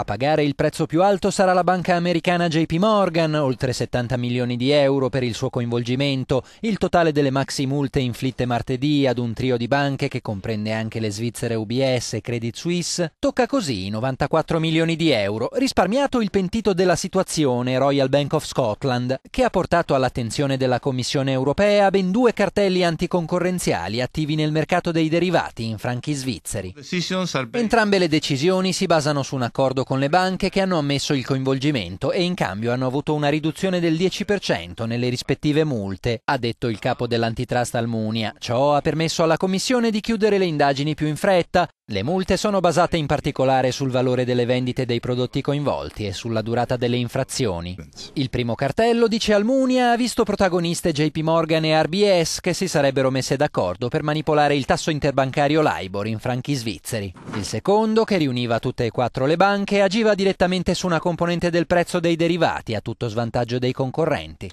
A pagare il prezzo più alto sarà la banca americana JP Morgan, oltre 70 milioni di euro per il suo coinvolgimento, il totale delle maxi multe inflitte martedì ad un trio di banche che comprende anche le svizzere UBS e Credit Suisse, tocca così i 94 milioni di euro, risparmiato il pentito della situazione Royal Bank of Scotland, che ha portato all'attenzione della Commissione europea ben due cartelli anticoncorrenziali attivi nel mercato dei derivati in franchi svizzeri. Entrambe le decisioni si basano su un accordo con le banche che hanno ammesso il coinvolgimento e in cambio hanno avuto una riduzione del 10% nelle rispettive multe, ha detto il capo dell'antitrust Almunia. Ciò ha permesso alla Commissione di chiudere le indagini più in fretta le multe sono basate in particolare sul valore delle vendite dei prodotti coinvolti e sulla durata delle infrazioni. Il primo cartello, dice Almunia, ha visto protagoniste JP Morgan e RBS che si sarebbero messe d'accordo per manipolare il tasso interbancario LIBOR in franchi svizzeri. Il secondo, che riuniva tutte e quattro le banche, agiva direttamente su una componente del prezzo dei derivati a tutto svantaggio dei concorrenti.